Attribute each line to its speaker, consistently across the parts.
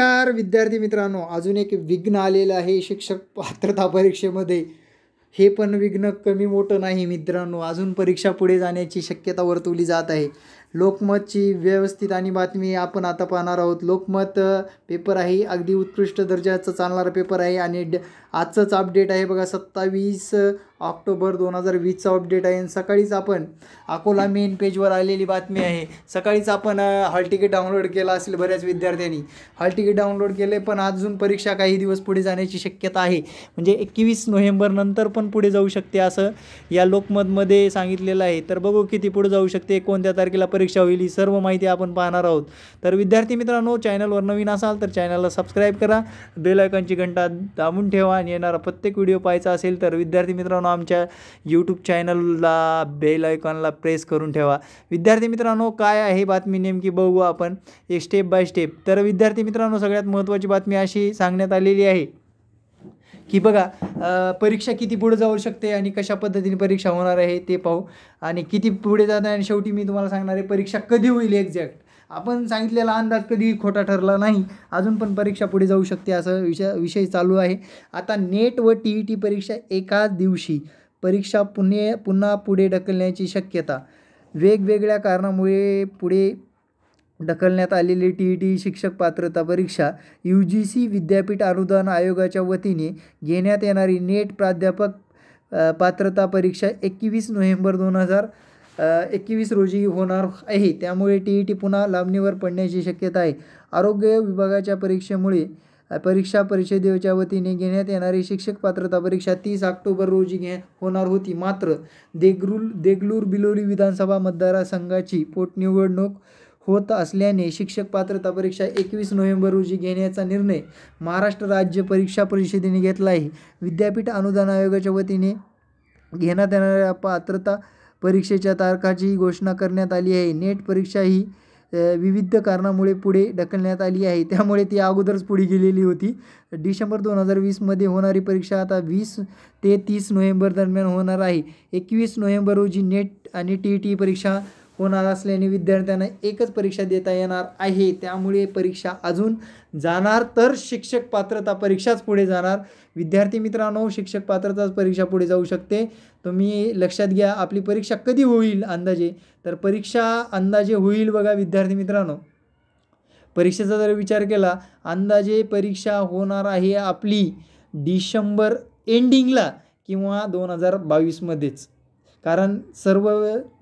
Speaker 1: नमस्कार विद्यार्थी मित्रांनो अजून एक विघ्न आलेलं आहे शिक्षक पात्रता परीक्षेमध्ये हे पण विघ्न कमी मोठं नाही मित्रांनो अजून परीक्षा पुढे जाण्याची शक्यता वर्तवली जात आहे लोकमतची व्यवस्थित आणि बातमी आपण आता पाहणार आहोत लोकमत पेपर आहे अगदी उत्कृष्ट दर्जाचा चालणारा पेपर आहे आणि आजचंच अपडेट आहे बघा सत्तावीस ऑक्टोबर दोन हजार वीसचा अपडेट आहे आणि सकाळीच आपण अकोला मेन पेजवर आलेली बातमी आहे सकाळीच आपण हॉल तिकीट डाउनलोड केलं असेल बऱ्याच विद्यार्थ्यांनी हॉल तिकीट डाउनलोड केले पण अजून परीक्षा काही दिवस पुढे जाण्याची शक्यता आहे म्हणजे एकवीस नोव्हेंबर नंतर पण पुढे जाऊ शकते असं या लोकमतमध्ये सांगितलेलं आहे तर बघू किती पुढे जाऊ शकते कोणत्या तारखेला परीक्षा होईल ही सर्व माहिती आपण पाहणार आहोत तर विद्यार्थी मित्रांनो चॅनलवर नवीन असाल तर चॅनलला सबस्क्राईब करा बेलायकॉनची घंटा दाबून ठेवा आणि येणारा प्रत्येक व्हिडिओ पाहायचा असेल तर विद्यार्थी मित्रांनो आमच्या यूट्यूब चॅनलला बेल आयकॉनला प्रेस करून ठेवा विद्यार्थी मित्रांनो काय आहे बातमी नेमकी बघू आपण एक स्टेप बाय स्टेप तर विद्यार्थी मित्रांनो सगळ्यात महत्त्वाची बातमी अशी सांगण्यात आलेली आहे की बघा परीक्षा किती पुढे जाऊ शकते आणि कशा पद्धतीने परीक्षा होणार आहे ते पाहू आणि किती पुढे जात आणि शेवटी मी तुम्हाला सांगणार आहे परीक्षा कधी होईल एक्झॅक्ट आपण सांगितलेला अंदाज कधी खोटा ठरला नाही अजून पण परीक्षा पुढे जाऊ शकते असं विषय विषय चालू आहे आता नेट व टी ई टी परीक्षा एकाच दिवशी परीक्षा पुणे पुन्हा पुढे ढकलण्याची शक्यता वेगवेगळ्या कारणामुळे पुढे ढकलण्यात आलेली टी ई टी शिक्षक पात्रता परीक्षा यू जी सी विद्यापीठ अनुदान आयोगाच्या वतीने घेण्यात येणारी नेट प्राध्यापक पात्रता परीक्षा एकवीस नोव्हेंबर दोन हजार एकवीस रोजी होणार आहे त्यामुळे टी ई टी पुन्हा लांबणीवर पडण्याची शक्यता आहे आरोग्य विभागाच्या परीक्षेमुळे परीक्षा परिषदेच्या वतीने घेण्यात येणारी शिक्षक पात्रता परीक्षा तीस ऑक्टोबर रोजी घे होणार होती मात्र देगरूल देगलूर बिलोली विधानसभा मतदारसंघाची पोटनिवडणूक होत असल्याने शिक्षक पात्रता परीक्षा एकवीस नोव्हेंबर रोजी घेण्याचा निर्णय महाराष्ट्र राज्य परीक्षा परिषदेने घेतला आहे विद्यापीठ अनुदान आयोगाच्या वतीने घेण्यात येणाऱ्या पात्रता परीक्षेच्या तारखाचीही घोषणा करण्यात आली आहे नेट परीक्षा ही विविध कारणामुळे पुढे ढकलण्यात आली आहे त्यामुळे ती अगोदरच पुढे गेलेली होती डिसेंबर दोन हजार वीसमध्ये होणारी परीक्षा आता वीस ते तीस नोव्हेंबर दरम्यान होणार आहे एकवीस नोव्हेंबर रोजी नेट आणि टी ई टी परीक्षा होणार असल्याने विद्यार्थ्यांना एकच परीक्षा देता येणार आहे त्यामुळे परीक्षा अजून जाणार तर शिक्षक पात्रता परीक्षाच पुढे जाणार विद्यार्थी मित्रांनो शिक्षक पात्रताच परीक्षा पुढे जाऊ शकते तुम्ही लक्षात घ्या आपली परीक्षा कधी होईल अंदाजे तर परीक्षा अंदाजे होईल बघा विद्यार्थी मित्रांनो परीक्षेचा जर विचार केला अंदाजे परीक्षा होणार आहे आपली डिसेंबर एंडिंगला किंवा दोन हजार बावीसमध्येच कारण सर्व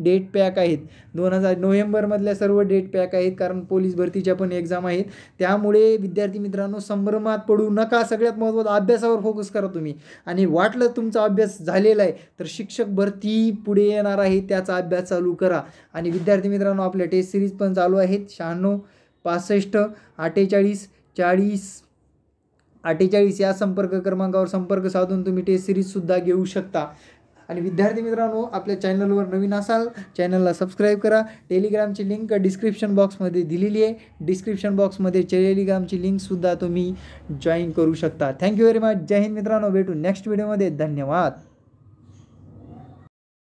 Speaker 1: डेट पॅक आहेत दोन हजार नोव्हेंबरमधल्या सर्व डेट पॅक आहेत कारण पोलीस भरतीच्या पण एक्झाम आहेत त्यामुळे विद्यार्थी मित्रांनो संभ्रमात पडू नका सगळ्यात महत्त्वाचा अभ्यासावर फोकस करा तुम्ही आणि वाटलं तुमचा अभ्यास झालेला आहे तर शिक्षक भरती पुढे येणार आहे त्याचा अभ्यास चालू करा आणि विद्यार्थी मित्रांनो आपल्या टेस्ट सिरीज पण चालू आहेत शहाण्णव पासष्ट अठ्ठेचाळीस चाळीस अठ्ठेचाळीस या संपर्क क्रमांकावर संपर्क साधून तुम्ही टेस्ट सिरीजसुद्धा घेऊ शकता आणि विद्यार्थी मित्रांनो आपल्या चॅनलवर नवीन असाल चॅनलला सबस्क्राईब करा टेलिग्रामची लिंक डिस्क्रिप्शन बॉक्समध्ये दिलेली आहे डिस्क्रिप्शन बॉक्समध्ये टेलिग्रामची लिंकसुद्धा तुम्ही जॉईन करू शकता थँक्यू व्हेरी मच जय हिंद मित्रांनो भेटू नेक्स्ट व्हिडिओमध्ये धन्यवाद